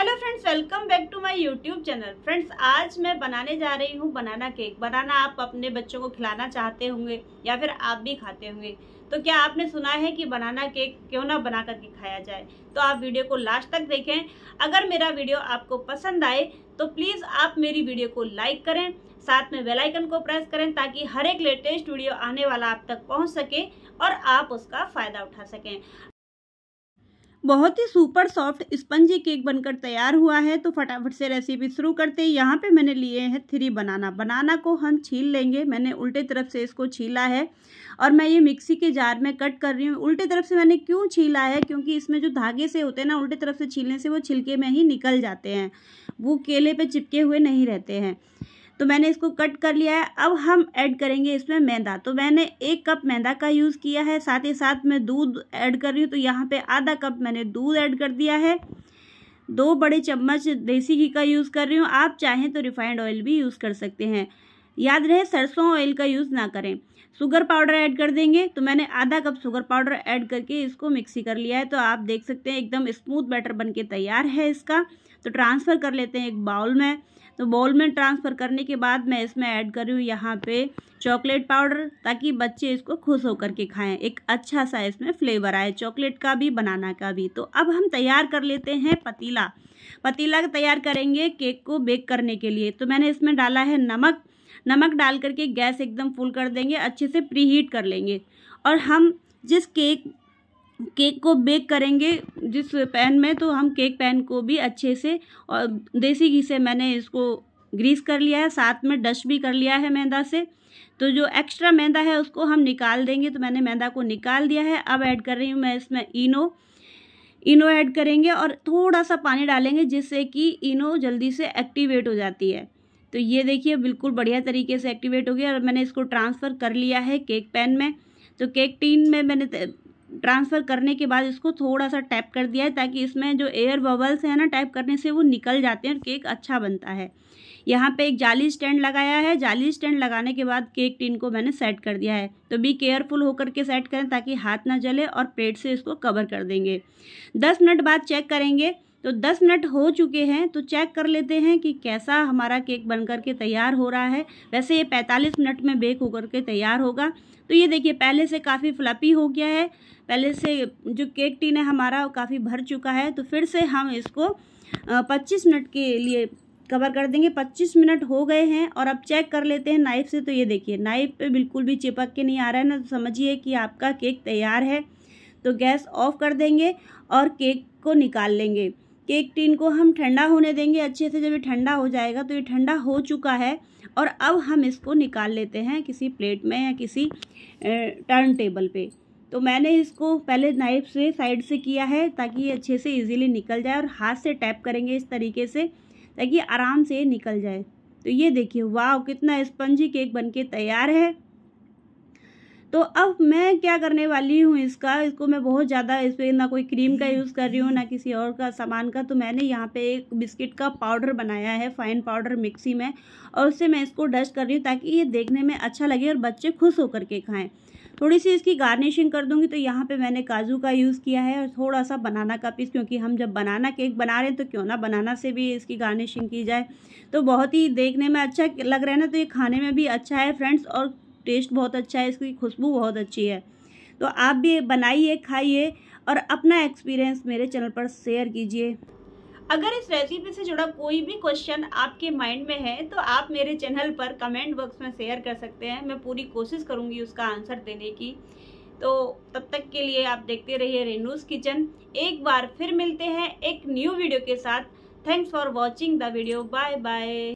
hello friends welcome back to my YouTube channel friends आज मैं बनाने जा रही हूँ बनाना केक बनाना आप अपने बच्चों को खिलाना चाहते होंगे या फिर आप भी खाते होंगे तो क्या आपने सुना है कि बनाना केक क्यों ना बना करके खाया जाए तो आप वीडियो को लास्ट तक देखें अगर मेरा वीडियो आपको पसंद आए तो प्लीज़ आप मेरी वीडियो को लाइक करें साथ में बेल आइकन को प्रेस करें ताकि हर एक लेटेस्ट वीडियो आने वाला आप तक पहुंच सके और आप उसका फ़ायदा उठा सकें बहुत ही सुपर सॉफ्ट स्पंजी केक बनकर तैयार हुआ है तो फटाफट से रेसिपी शुरू करते हैं यहाँ पे मैंने लिए हैं थ्री बनाना बनाना को हम छील लेंगे मैंने उल्टे तरफ से इसको छीला है और मैं ये मिक्सी के जार में कट कर रही हूँ उल्टे तरफ से मैंने क्यों छीला है क्योंकि इसमें जो धागे से होते हैं ना उल्टे तरफ से छीलने से वो छिलके में ही निकल जाते हैं वो केले पर चिपके हुए नहीं रहते हैं तो मैंने इसको कट कर लिया है अब हम ऐड करेंगे इसमें मैदा तो मैंने एक कप मैदा का यूज़ किया है साथ ही साथ मैं दूध ऐड कर रही हूँ तो यहाँ पे आधा कप मैंने दूध ऐड कर दिया है दो बड़े चम्मच देसी घी का यूज़ कर रही हूँ आप चाहें तो रिफाइंड ऑयल भी यूज़ कर सकते हैं याद रहे सरसों ऑयल का यूज़ ना करें शुगर पाउडर ऐड कर देंगे तो मैंने आधा कप शुगर पाउडर ऐड करके इसको मिक्सी कर लिया है तो आप देख सकते हैं एकदम स्मूथ बैटर बन के तैयार है इसका तो ट्रांसफ़र कर लेते हैं एक बाउल में तो बाउल में ट्रांसफ़र करने के बाद मैं इसमें ऐड कर रही हूँ यहाँ पे चॉकलेट पाउडर ताकि बच्चे इसको खुश होकर के खाएं एक अच्छा सा इसमें फ्लेवर आए चॉकलेट का भी बनाना का भी तो अब हम तैयार कर लेते हैं पतीला पतीला तैयार करेंगे केक को बेक करने के लिए तो मैंने इसमें डाला है नमक नमक डाल करके गैस एकदम फुल कर देंगे अच्छे से प्री हीट कर लेंगे और हम जिस केक केक को बेक करेंगे जिस पैन में तो हम केक पैन को भी अच्छे से और देसी घी से मैंने इसको ग्रीस कर लिया है साथ में डस्ट भी कर लिया है मैदा से तो जो एक्स्ट्रा मैदा है उसको हम निकाल देंगे तो मैंने मैदा को निकाल दिया है अब ऐड कर रही हूँ मैं इसमें इनो इनो ऐड करेंगे और थोड़ा सा पानी डालेंगे जिससे कि इनो जल्दी से एक्टिवेट हो जाती है तो ये देखिए बिल्कुल बढ़िया तरीके से एक्टिवेट हो गया और मैंने इसको ट्रांसफ़र कर लिया है केक पैन में तो केक टीन में मैंने ट्रांसफ़र करने के बाद इसको थोड़ा सा टैप कर दिया है ताकि इसमें जो एयर बबल्स हैं ना टैप करने से वो निकल जाते हैं और केक अच्छा बनता है यहाँ पे एक जाली स्टैंड लगाया है जाली स्टैंड लगाने के बाद केक टिन को मैंने सेट कर दिया है तो बी केयरफुल होकर के सेट करें ताकि हाथ ना जले और प्लेट से इसको कवर कर देंगे दस मिनट बाद चेक करेंगे तो दस मिनट हो चुके हैं तो चेक कर लेते हैं कि कैसा हमारा केक बन कर के तैयार हो रहा है वैसे ये पैंतालीस मिनट में बेक होकर के तैयार होगा तो ये देखिए पहले से काफ़ी फ्लपी हो गया है पहले से जो केक टीन है हमारा काफ़ी भर चुका है तो फिर से हम इसको पच्चीस मिनट के लिए कवर कर देंगे पच्चीस मिनट हो गए हैं और अब चेक कर लेते हैं नाइफ़ से तो ये देखिए नाइफ़ पे बिल्कुल भी चिपक के नहीं आ रहा है ना तो समझिए कि आपका केक तैयार है तो गैस ऑफ कर देंगे और केक को निकाल लेंगे केक टिन को हम ठंडा होने देंगे अच्छे से जब ये ठंडा हो जाएगा तो ये ठंडा हो चुका है और अब हम इसको निकाल लेते हैं किसी प्लेट में या किसी टर्न टेबल पे तो मैंने इसको पहले नाइफ से साइड से किया है ताकि ये अच्छे से इजीली निकल जाए और हाथ से टैप करेंगे इस तरीके से ताकि आराम से निकल जाए तो ये देखिए वाह कितना स्पंजी केक बनके तैयार है तो अब मैं क्या करने वाली हूँ इसका इसको मैं बहुत ज़्यादा इस पर ना कोई क्रीम का यूज़ कर रही हूँ ना किसी और का सामान का तो मैंने यहाँ पे एक बिस्किट का पाउडर बनाया है फाइन पाउडर मिक्सी में और उससे मैं इसको डस्ट कर रही हूँ ताकि ये देखने में अच्छा लगे और बच्चे खुश होकर के खाएँ थोड़ी सी इसकी गार्निशिंग कर दूंगी तो यहाँ पे मैंने काजू का यूज़ किया है और थोड़ा सा बनाना का पीस क्योंकि हम जब बनाना केक बना रहे हैं तो क्यों ना बनाना से भी इसकी गार्निशिंग की जाए तो बहुत ही देखने में अच्छा लग रहा है ना तो ये खाने में भी अच्छा है फ्रेंड्स और टेस्ट बहुत अच्छा है इसकी खुशबू बहुत अच्छी है तो आप भी बनाइए खाइए और अपना एक्सपीरियंस मेरे चैनल पर शेयर कीजिए अगर इस रेसिपी से जुड़ा कोई भी क्वेश्चन आपके माइंड में है तो आप मेरे चैनल पर कमेंट बॉक्स में शेयर कर सकते हैं मैं पूरी कोशिश करूँगी उसका आंसर देने की तो तब तक के लिए आप देखते रहिए रेनूज किचन एक बार फिर मिलते हैं एक न्यू वीडियो के साथ thanks for watching the video bye bye